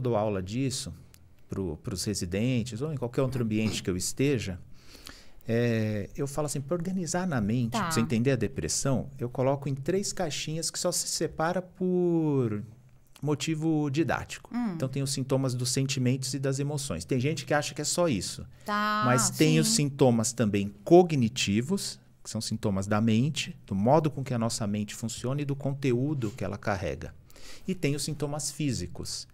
dou aula disso para os residentes ou em qualquer outro ambiente que eu esteja, é, eu falo assim, para organizar na mente, tá. para você entender a depressão, eu coloco em três caixinhas que só se separa por motivo didático. Hum. Então tem os sintomas dos sentimentos e das emoções. Tem gente que acha que é só isso. Tá, mas tem sim. os sintomas também cognitivos, que são sintomas da mente, do modo com que a nossa mente funciona e do conteúdo que ela carrega. E tem os sintomas físicos,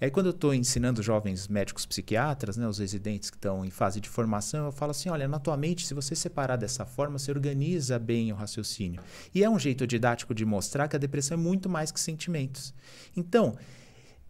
aí, quando eu estou ensinando jovens médicos psiquiatras, né, os residentes que estão em fase de formação, eu falo assim: olha, na tua mente, se você separar dessa forma, você organiza bem o raciocínio. E é um jeito didático de mostrar que a depressão é muito mais que sentimentos. Então,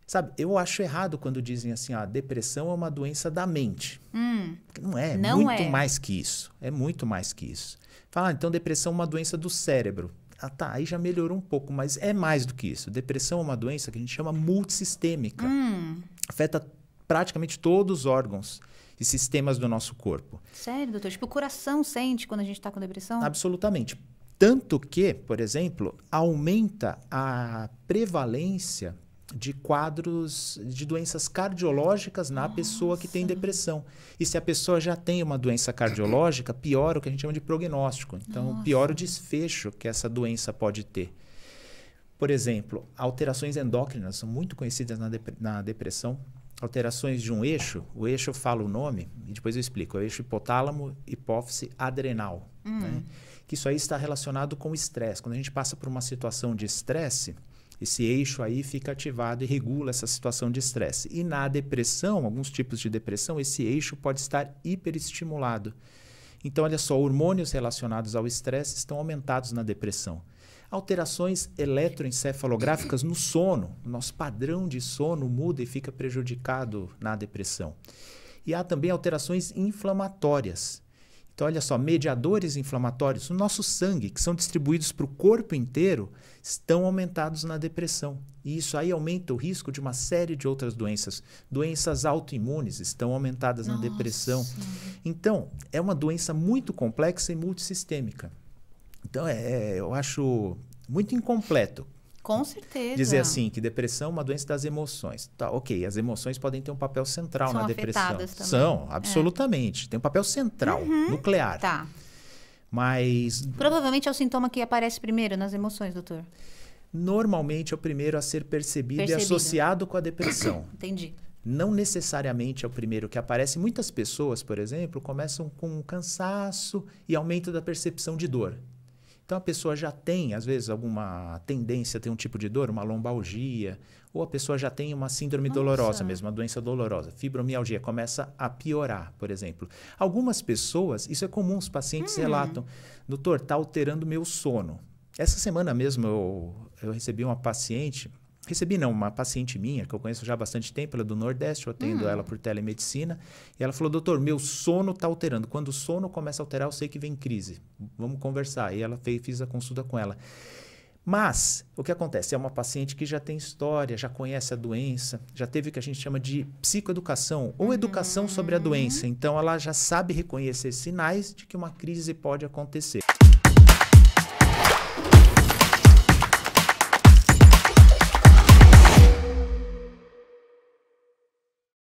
Sabe, eu acho errado quando dizem assim, ah, depressão é uma doença da mente. Hum, não é, não muito é. mais que isso. É muito mais que isso. Fala, ah, então depressão é uma doença do cérebro. Ah, tá, aí já melhorou um pouco, mas é mais do que isso. Depressão é uma doença que a gente chama multissistêmica. Hum. Afeta praticamente todos os órgãos e sistemas do nosso corpo. Sério, doutor? Tipo, o coração sente quando a gente está com depressão? Absolutamente. Tanto que, por exemplo, aumenta a prevalência de quadros de doenças cardiológicas na Nossa. pessoa que tem depressão. E se a pessoa já tem uma doença cardiológica, piora o que a gente chama de prognóstico. Então, piora o desfecho que essa doença pode ter. Por exemplo, alterações endócrinas são muito conhecidas na, dep na depressão. Alterações de um eixo, o eixo fala o nome e depois eu explico. É o eixo hipotálamo, hipófise, adrenal. Hum. Né? Que isso aí está relacionado com o estresse. Quando a gente passa por uma situação de estresse, esse eixo aí fica ativado e regula essa situação de estresse. E na depressão, alguns tipos de depressão, esse eixo pode estar hiperestimulado. Então, olha só, hormônios relacionados ao estresse estão aumentados na depressão. Alterações eletroencefalográficas no sono, nosso padrão de sono muda e fica prejudicado na depressão. E há também alterações inflamatórias. Então, olha só, mediadores inflamatórios no nosso sangue, que são distribuídos para o corpo inteiro, estão aumentados na depressão. E isso aí aumenta o risco de uma série de outras doenças. Doenças autoimunes estão aumentadas Nossa. na depressão. Então, é uma doença muito complexa e multissistêmica. Então, é, é eu acho muito incompleto com certeza. Dizer assim, que depressão é uma doença das emoções. Tá, ok, as emoções podem ter um papel central São na depressão. Também. São, é. absolutamente. É. Tem um papel central, uhum. nuclear. Tá. Mas. Provavelmente é o sintoma que aparece primeiro nas emoções, doutor. Normalmente é o primeiro a ser percebido, percebido. e associado com a depressão. Entendi. Não necessariamente é o primeiro que aparece. Muitas pessoas, por exemplo, começam com um cansaço e aumento da percepção de dor. Então a pessoa já tem, às vezes, alguma tendência, tem um tipo de dor, uma lombalgia, ou a pessoa já tem uma síndrome Nossa. dolorosa mesmo, uma doença dolorosa, fibromialgia, começa a piorar, por exemplo. Algumas pessoas, isso é comum, os pacientes hum. relatam, doutor, está alterando meu sono. Essa semana mesmo eu, eu recebi uma paciente, Recebi, não, uma paciente minha, que eu conheço já há bastante tempo, ela é do Nordeste, eu atendo hum. ela por telemedicina, e ela falou, doutor, meu sono está alterando. Quando o sono começa a alterar, eu sei que vem crise. Vamos conversar. E ela fez, fiz a consulta com ela. Mas, o que acontece? É uma paciente que já tem história, já conhece a doença, já teve o que a gente chama de psicoeducação ou educação sobre a uhum. doença. Então, ela já sabe reconhecer sinais de que uma crise pode acontecer.